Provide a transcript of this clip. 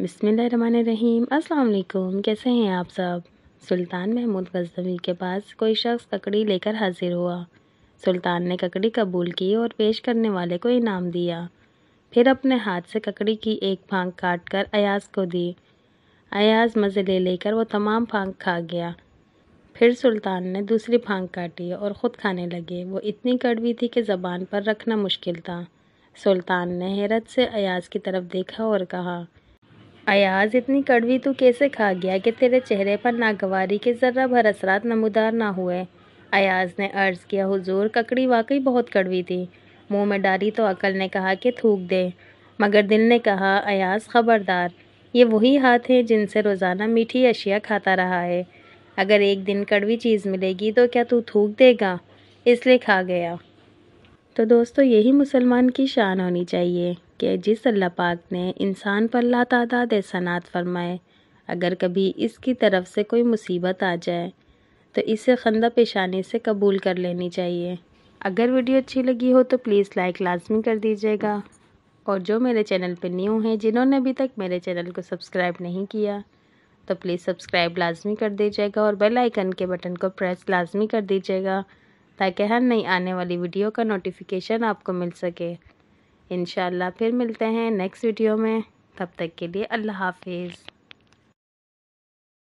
बिसमीम अल्लाम कैसे हैं आप सब सुल्तान महमूद गजनवी के पास कोई शख्स ककड़ी लेकर हाजिर हुआ सुल्तान ने ककड़ी कबूल की और पेश करने वाले को इनाम दिया फिर अपने हाथ से ककड़ी की एक फांक काट कर अयाज को दी अयाज मज़े ले लेकर वो तमाम फांक खा गया फिर सुल्तान ने दूसरी फांक काटी और ख़ुद खाने लगे वो इतनी कड़वी थी कि ज़बान पर रखना मुश्किल था सुल्तान ने हैरत से अयाज की तरफ देखा और कहा अयाज इतनी कड़वी तू कैसे खा गया कि तेरे चेहरे पर नागवारी के ज़र्रा भर असरात नमदार ना हुए अयाज ने अर्ज़ किया हुजूर ककड़ी वाकई बहुत कड़वी थी मुंह में डाली तो अकल ने कहा कि थूक दे मगर दिल ने कहा अयाज ख़बरदार ये वही हाथ हैं जिनसे रोज़ाना मीठी अशिया खाता रहा है अगर एक दिन कड़वी चीज़ मिलेगी तो क्या तू थूक देगा इसलिए खा गया तो दोस्तों यही मुसलमान की शान होनी चाहिए किया जिस अल्लाह पाक ने इंसान पर लातादाद एहसानात फरमाए अगर कभी इसकी तरफ से कोई मुसीबत आ जाए तो इसे खंदा पेशानी से कबूल कर लेनी चाहिए अगर वीडियो अच्छी लगी हो तो प्लीज़ लाइक लाजमी कर दीजिएगा और जो मेरे चैनल पर न्यू हैं जिन्होंने अभी तक मेरे चैनल को सब्सक्राइब नहीं किया तो प्लीज़ सब्सक्राइब लाजमी कर दीजिएगा और बेल आइकन के बटन को प्रेस लाजमी कर दीजिएगा ताकि हर नई आने वाली वीडियो का नोटिफिकेशन आपको मिल सके इनशाला फिर मिलते हैं नेक्स्ट वीडियो में तब तक के लिए अल्लाह हाफिज़